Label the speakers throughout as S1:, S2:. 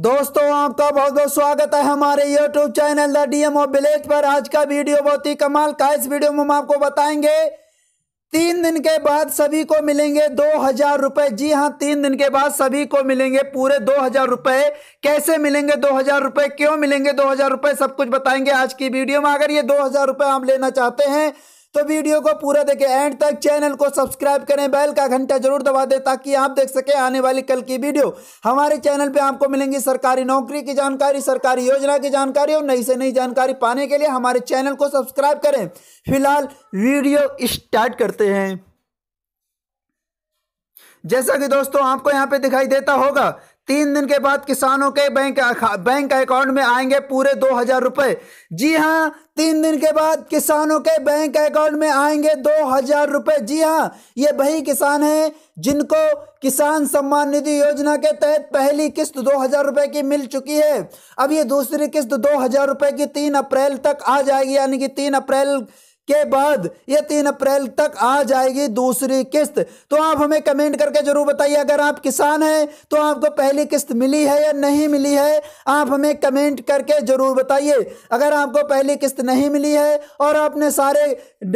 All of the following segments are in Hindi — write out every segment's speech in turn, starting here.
S1: दोस्तों आपका बहुत बहुत स्वागत है हमारे YouTube channel the DMO village पर आज का वीडियो बहुत ही कमाल का इस वीडियो में हम आपको बताएंगे तीन दिन के बाद सभी को मिलेंगे दो हजार रुपए जी हाँ तीन दिन के बाद सभी को मिलेंगे पूरे दो हजार रुपए कैसे मिलेंगे दो हजार रुपए क्यों मिलेंगे दो हजार रुपए सब कुछ बताएंगे आज की वीडियो में अगर ये दो हजार रुपए आप लेना चाहते हैं तो वीडियो को पूरा देखें एंड तक चैनल को सब्सक्राइब करें बेल का घंटा जरूर दबा दें ताकि आप देख सकें आने वाली कल की वीडियो हमारे चैनल पे आपको मिलेंगी सरकारी नौकरी की जानकारी सरकारी योजना की जानकारी और नई से नई जानकारी पाने के लिए हमारे चैनल को सब्सक्राइब करें फिलहाल वीडियो स्टार्ट करते हैं जैसा कि दोस्तों आपको यहाँ पे दिखाई देता होगा तीन दिन के बाद किसानों के बैंक बैंक अकाउंट में आएंगे पूरे दो हजार रुपए जी हाँ तीन दिन के बाद किसानों के बैंक अकाउंट में आएंगे दो हजार रुपए जी हाँ ये वही किसान हैं जिनको किसान सम्मान निधि योजना के तहत पहली किस्त दो हजार रुपए की मिल चुकी है अब ये दूसरी किस्त दो हजार रुपए की तीन अप्रैल तक आ जाएगी यानी कि तीन अप्रैल के बाद ये तीन अप्रैल तक आ जाएगी दूसरी किस्त तो आप हमें कमेंट करके जरूर बताइए अगर आप किसान हैं तो आपको पहली किस्त मिली है या नहीं मिली है आप हमें कमेंट करके जरूर बताइए अगर आपको पहली किस्त नहीं मिली है और आपने सारे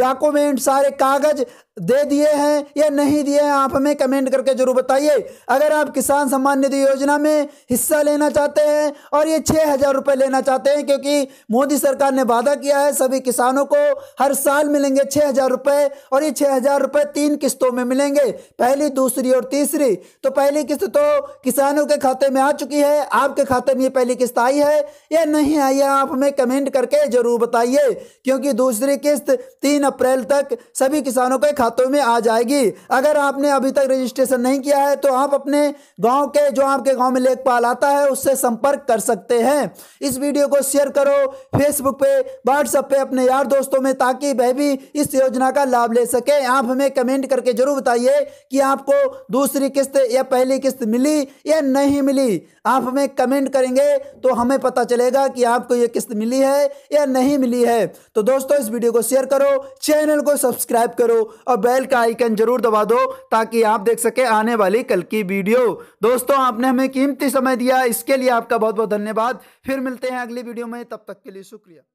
S1: डॉक्यूमेंट सारे कागज दे दिए हैं या नहीं दिए हैं आप हमें कमेंट करके जरूर बताइए अगर आप किसान सम्मान निधि योजना में हिस्सा लेना चाहते हैं और ये छः हज़ार रुपये लेना चाहते हैं क्योंकि मोदी सरकार ने वादा किया है सभी किसानों को हर साल मिलेंगे छः हज़ार रुपये और ये छः हज़ार रुपये तीन किस्तों में मिलेंगे पहली दूसरी और तीसरी तो पहली किस्त तो किसानों के खाते में आ चुकी है आपके खाते में ये पहली किस्त आई है या नहीं आई है आप हमें कमेंट करके जरूर बताइए क्योंकि दूसरी किस्त तीन अप्रैल तक सभी किसानों के खाते खातों में आ जाएगी अगर आपने अभी तक रजिस्ट्रेशन नहीं किया है तो आप अपने गांव के जो आपके गांव में लेखपाल आता है उससे संपर्क कर सकते हैं इस वीडियो को शेयर करो फेसबुक पे व्हाट्सएप पे अपने यार दोस्तों में ताकि वह भी इस योजना का लाभ ले सके आप हमें कमेंट करके जरूर बताइए कि आपको दूसरी किस्त या पहली किस्त मिली या नहीं मिली आप हमें कमेंट करेंगे तो हमें पता चलेगा कि आपको ये किस्त मिली है या नहीं मिली है तो दोस्तों इस वीडियो को शेयर करो चैनल को सब्सक्राइब करो और बेल का आइकन जरूर दबा दो ताकि आप देख सके आने वाली कल की वीडियो दोस्तों आपने हमें कीमती समय दिया इसके लिए आपका बहुत बहुत धन्यवाद फिर मिलते हैं अगली वीडियो में तब तक के लिए शुक्रिया